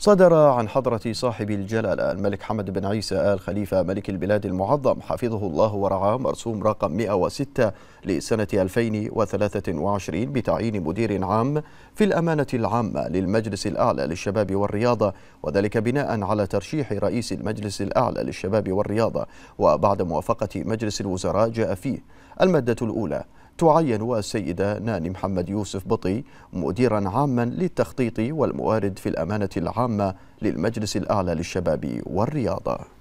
صدر عن حضرة صاحب الجلالة الملك حمد بن عيسى آل خليفة ملك البلاد المعظم حفظه الله ورعاه مرسوم رقم 106 لسنة 2023 بتعيين مدير عام في الأمانة العامة للمجلس الأعلى للشباب والرياضة وذلك بناء على ترشيح رئيس المجلس الأعلى للشباب والرياضة وبعد موافقة مجلس الوزراء جاء فيه المادة الأولى تعين السيدة ناني محمد يوسف بطي مديرا عاما للتخطيط والموارد في الأمانة العامة للمجلس الأعلى للشباب والرياضة